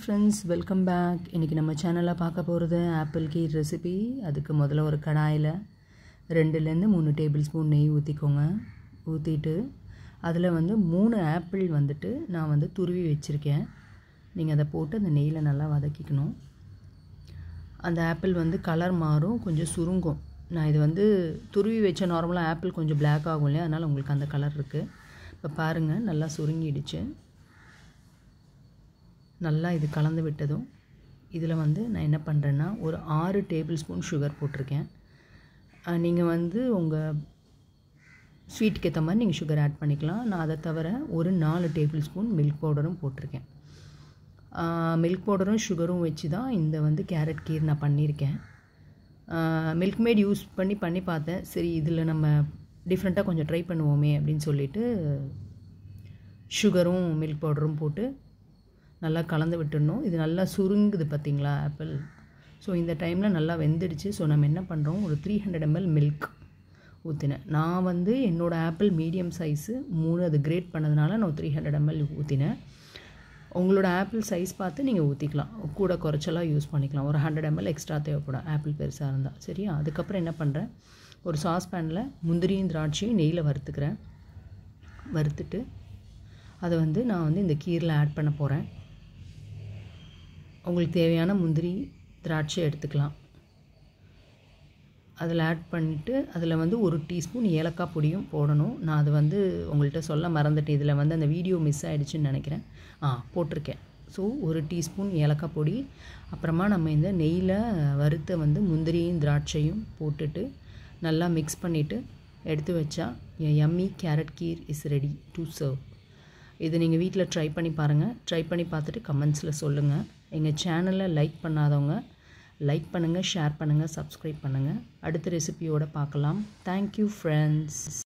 friends welcome back இன்றைக்கி நம்ம சேனலில் பார்க்க போகிறது ஆப்பிள் கீ ரெசிபி அதுக்கு முதல்ல ஒரு கடாயில் ரெண்டுலேருந்து மூணு டேபிள் ஸ்பூன் நெய் ஊற்றிக்கோங்க ஊற்றிட்டு அதில் வந்து மூணு ஆப்பிள் வந்துட்டு நான் வந்து துருவி வச்சுருக்கேன் நீங்கள் அதை போட்டு அந்த நெய்யில் நல்லா வதக்கிக்கணும் அந்த ஆப்பிள் வந்து கலர் மாறும் கொஞ்சம் சுருங்கும் நான் இது வந்து துருவி வச்ச நார்மலாக ஆப்பிள் கொஞ்சம் பிளாக் ஆகும் இல்லையா அதனால் உங்களுக்கு அந்த கலர் இருக்குது இப்போ பாருங்கள் நல்லா சுருங்கிடுச்சு நல்லா இது கலந்து விட்டதும் இதில் வந்து நான் என்ன பண்ணுறேன்னா ஒரு ஆறு டேபிள் ஸ்பூன் சுகர் போட்டிருக்கேன் நீங்கள் வந்து உங்கள் ஸ்வீட்டுக்கு ஏற்ற மாதிரி நீங்கள் சுகர் ஆட் பண்ணிக்கலாம் நான் அதை தவிர ஒரு நாலு டேபிள் ஸ்பூன் மில்க் பவுடரும் போட்டிருக்கேன் மில்க் பவுடரும் சுகரும் வச்சு தான் இந்த வந்து கேரட் கீர் நான் பண்ணியிருக்கேன் மில்க் மேட் யூஸ் பண்ணி பண்ணி பார்த்தேன் சரி இதில் நம்ம டிஃப்ரெண்ட்டாக கொஞ்சம் ட்ரை பண்ணுவோமே அப்படின்னு சொல்லிவிட்டு சுகரும் மில்க் பவுடரும் போட்டு நல்லா கலந்து விட்டுடணும் இது நல்லா சுருங்குது பார்த்தீங்களா ஆப்பிள் ஸோ இந்த டைமில் நல்லா வெந்துடுச்சு ஸோ நம்ம என்ன பண்ணுறோம் ஒரு த்ரீ ஹண்ட்ரட் எம்எல் மில்க் ஊற்றினேன் நான் வந்து என்னோடய ஆப்பிள் மீடியம் சைஸு மூணு அது கிரேட் பண்ணதுனால நான் த்ரீ ஹண்ட்ரட் எம்எல் ஊற்றினேன் உங்களோட ஆப்பிள் சைஸ் பார்த்து நீங்கள் ஊற்றிக்கலாம் கூட குறைச்சலாக யூஸ் பண்ணிக்கலாம் ஒரு ஹண்ட்ரட் எம்எல் எக்ஸ்ட்ரா தேவைப்படும் ஆப்பிள் பெருசாக இருந்தால் சரியா அதுக்கப்புறம் என்ன பண்ணுறேன் ஒரு சாஸ் பேனில் முந்திரியும் திராட்சையும் நெய்யில் வறுத்துக்கிறேன் வறுத்துட்டு அதை வந்து நான் வந்து இந்த கீரில் ஆட் பண்ண போகிறேன் உங்களுக்கு தேவையான முந்திரி திராட்சை எடுத்துக்கலாம் அதில் ஆட் பண்ணிவிட்டு அதில் வந்து ஒரு டீஸ்பூன் ஏலக்காய் பொடியும் போடணும் நான் அது வந்து உங்கள்கிட்ட சொல்ல மறந்துட்டேன் இதில் வந்து அந்த வீடியோ மிஸ் ஆகிடுச்சின்னு நினைக்கிறேன் ஆ போட்டிருக்கேன் ஸோ ஒரு டீஸ்பூன் ஏலக்காய் பொடி அப்புறமா நம்ம இந்த நெய்யில் வறுத்த வந்து முந்திரியும் திராட்சையும் போட்டுட்டு நல்லா மிக்ஸ் பண்ணிவிட்டு எடுத்து வச்சா எம்மி carrot kheer is ready to serve இதை நீங்கள் வீட்டில் ட்ரை பண்ணி பாருங்கள் ட்ரை பண்ணி பார்த்துட்டு கமெண்ட்ஸில் சொல்லுங்கள் எங்கள் சேனலை லைக் பண்ணாதவங்க லைக் பண்ணுங்கள் ஷேர் பண்ணுங்கள் சப்ஸ்கிரைப் பண்ணுங்கள் அடுத்த ரெசிபியோடு பார்க்கலாம் தேங்க்யூ ஃப்ரெண்ட்ஸ்